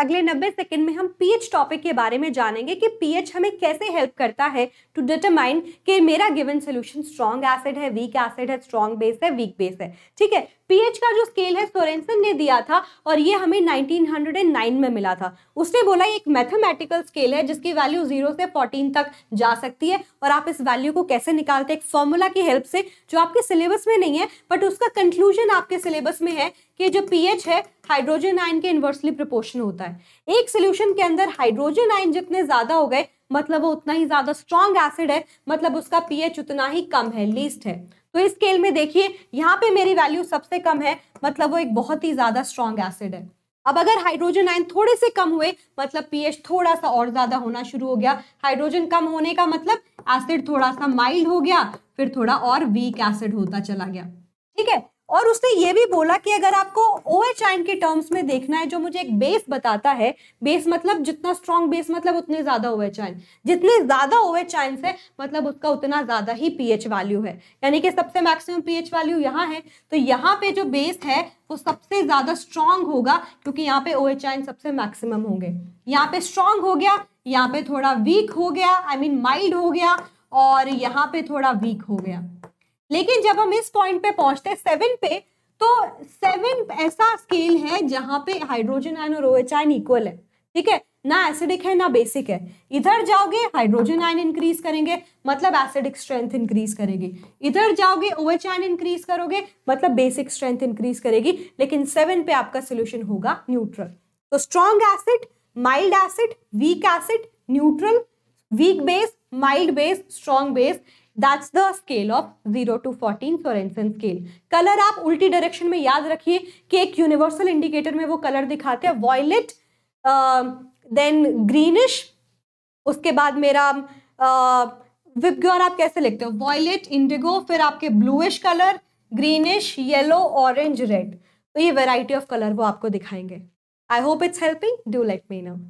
अगले 90 सेकंड में हम पीएच टॉपिक के बारे में जानेंगे कि पीएच हमें कैसे हेल्प करता है टू डिटरमाइन कि मेरा गिवन सोल्यूशन स्ट्रॉन्ग एसिड है वीक एसिड है स्ट्रॉन्ग बेस है वीक बेस है ठीक है पीएच का जो स्केल है सोरेंसन ने दिया था और ये हमें 1909 में मिला था उसने बोला एक मैथमेटिकल स्केल है जिसकी वैल्यू जीरो से फोर्टीन तक जा सकती है और आप इस वैल्यू को कैसे निकालते हैं एक फॉर्मूला की हेल्प से जो आपके सिलेबस में नहीं है बट उसका कंक्लूजन आपके सिलेबस में है कि जो पीएच है हाइड्रोजन आयन के इन्वर्सली प्रपोर्शन होता है एक सोल्यूशन के अंदर हाइड्रोजन आयन जितने ज़्यादा हो गए मतलब वो उतना ही ज़्यादा स्ट्रॉन्ग एसिड है मतलब उसका पीएच उतना ही कम है लीस्ट है तो इस स्केल में देखिए यहाँ पे मेरी वैल्यू सबसे कम है मतलब वो एक बहुत ही ज़्यादा स्ट्रॉन्ग एसिड है अब अगर हाइड्रोजन आयन थोड़े से कम हुए मतलब पीएच थोड़ा सा और ज़्यादा होना शुरू हो गया हाइड्रोजन कम होने का मतलब एसिड थोड़ा सा माइल्ड हो गया फिर थोड़ा और वीक एसिड होता चला गया ठीक है और उसने ये भी बोला कि अगर आपको ओ एच आइन के टर्म्स में देखना है जो मुझे एक बेस बताता है बेस मतलब जितना स्ट्रॉन्ग बेस मतलब उतने ज़्यादा ओ एच आइन जितने ज़्यादा ओ एच आइन है मतलब उसका उतना ज़्यादा ही पी एच वैल्यू है यानी कि सबसे मैक्सिमम पी एच वैल्यू यहाँ है तो यहाँ पे जो बेस है वो सबसे ज़्यादा स्ट्रॉन्ग होगा क्योंकि यहाँ पे ओ एच आइन सबसे मैक्सिमम होंगे यहाँ पे स्ट्रॉन्ग हो गया यहाँ पे थोड़ा वीक हो गया आई मीन माइल्ड हो गया और यहाँ पे थोड़ा वीक हो गया लेकिन जब हम इस पॉइंट पे पहुंचते हैं सेवन पे तो सेवन ऐसा स्केल है जहां पे हाइड्रोजन आयन और ओएच आयन इक्वल है ठीक है ना एसिडिक है ना बेसिक है इधर जाओगे हाइड्रोजन आयन इंक्रीज करेंगे मतलब एसिडिक स्ट्रेंथ इंक्रीज करेगी इधर जाओगे ओएच आयन इंक्रीज करोगे मतलब बेसिक स्ट्रेंथ इंक्रीज करेगी लेकिन सेवन पे आपका सोल्यूशन होगा न्यूट्रल तो strong acid mild acid weak acid neutral weak base mild base strong base that's the scale of zero to fourteen Sorensen scale colour आप उल्टी डायरेक्शन में याद रखिए कि एक यूनिवर्सल इंडिकेटर में वो कलर दिखाते हैं वॉयलेट देन ग्रीनिश उसके बाद मेरा uh, विपग्योर आप कैसे लिखते हो वॉयलेट इंडिगो फिर आपके bluish colour greenish yellow orange red तो ये वेराइटी ऑफ कलर वो आपको दिखाएंगे I hope it's helping do let me no